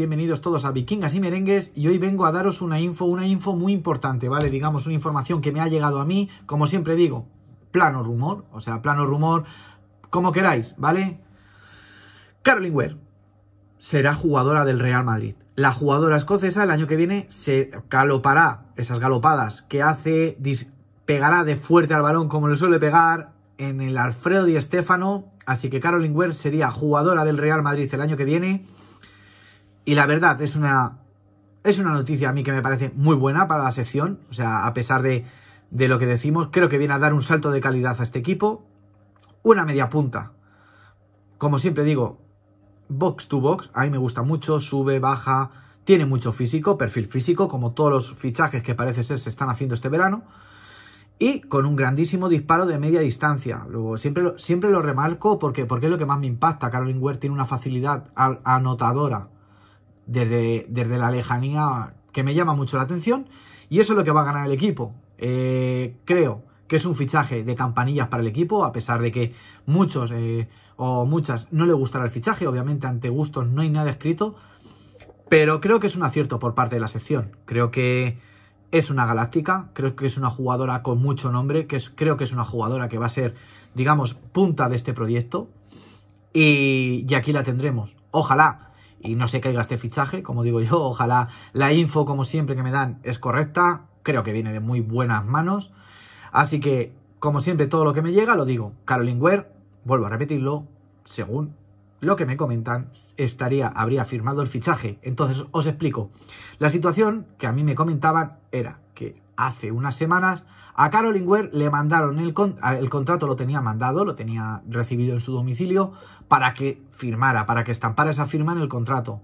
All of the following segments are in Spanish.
bienvenidos todos a Vikingas y Merengues y hoy vengo a daros una info, una info muy importante, ¿vale? Digamos, una información que me ha llegado a mí, como siempre digo, plano rumor, o sea, plano rumor, como queráis, ¿vale? Caroline será jugadora del Real Madrid. La jugadora escocesa el año que viene se galopará, esas galopadas que hace, pegará de fuerte al balón como le suele pegar en el Alfredo y Estefano así que Caroline sería jugadora del Real Madrid el año que viene y la verdad, es una, es una noticia a mí que me parece muy buena para la sección. O sea, a pesar de, lo que decimos, creo que viene a dar un salto de calidad a este equipo. Una media punta. Como siempre digo, box to box, a mí me gusta mucho, sube, baja, tiene mucho físico, perfil físico, como todos los fichajes que parece ser se están haciendo este verano. Y con un grandísimo disparo de media distancia. Luego, siempre, lo, siempre lo remarco porque, porque es lo que más me impacta. Caroline Ware tiene una facilidad anotadora desde, la lejanía que me llama mucho la atención y eso es lo que va a ganar el equipo. Eh, creo que es un fichaje de campanillas para el equipo, a pesar de que muchos eh, o muchas no le gustará el fichaje, obviamente ante gustos no hay nada escrito, pero creo que es un acierto por parte de la sección. Creo que es una galáctica, creo que es una jugadora con mucho nombre, que es, creo que es una jugadora que va a ser, digamos, punta de este proyecto y, y aquí la tendremos. Ojalá y no se caiga este fichaje. Como digo yo, ojalá la info, como siempre, que me dan es correcta. Creo que viene de muy buenas manos. Así que, como siempre, todo lo que me llega, lo digo. Caroline Ware, vuelvo a repetirlo, según lo que me comentan, estaría, habría firmado el fichaje. Entonces, os explico. La situación que a mí me comentaban era que hace unas semanas, a Karol le mandaron el, el contrato, lo tenía mandado, lo tenía recibido en su domicilio, para que firmara, para que estampara esa firma en el contrato.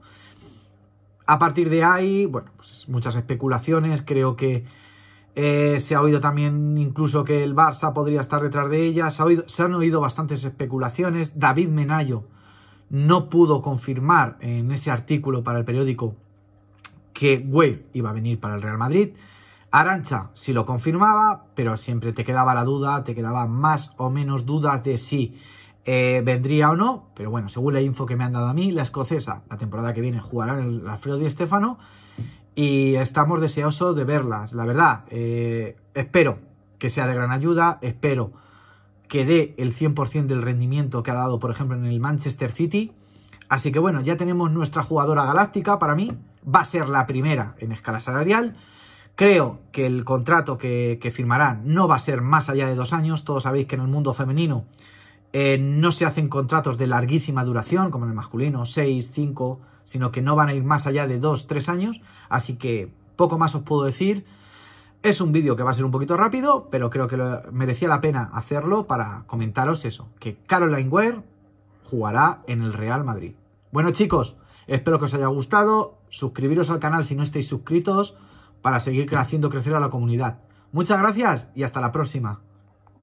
A partir de ahí, bueno, pues muchas especulaciones, creo que eh, se ha oído también incluso que el Barça podría estar detrás de ella, se, han oído bastantes especulaciones, David Menayo no pudo confirmar en ese artículo para el periódico que Wey iba a venir para el Real Madrid, Arancha si lo confirmaba, pero siempre te quedaba la duda, te quedaba más o menos dudas de si eh, vendría o no, pero bueno, según la info que me han dado a mí, la escocesa la temporada que viene jugará en el Alfredo Di Estefano. y estamos deseosos de verlas, la verdad, eh, espero que sea de gran ayuda, espero que dé el 100% del rendimiento que ha dado, por ejemplo, en el Manchester City. Así que bueno, ya tenemos nuestra jugadora galáctica, para mí va a ser la primera en escala salarial, Creo que el contrato que, firmarán no va a ser más allá de dos años. Todos sabéis que en el mundo femenino eh, no se hacen contratos de larguísima duración, como en el masculino, seis, cinco, sino que no van a ir más allá de dos, tres años. Así que poco más os puedo decir. Es un vídeo que va a ser un poquito rápido, pero creo que merecía la pena hacerlo para comentaros eso, que Caroline Ware jugará en el Real Madrid. Bueno chicos, espero que os haya gustado, suscribiros al canal si no estáis suscritos, para seguir haciendo crecer a la comunidad. Muchas gracias y hasta la próxima.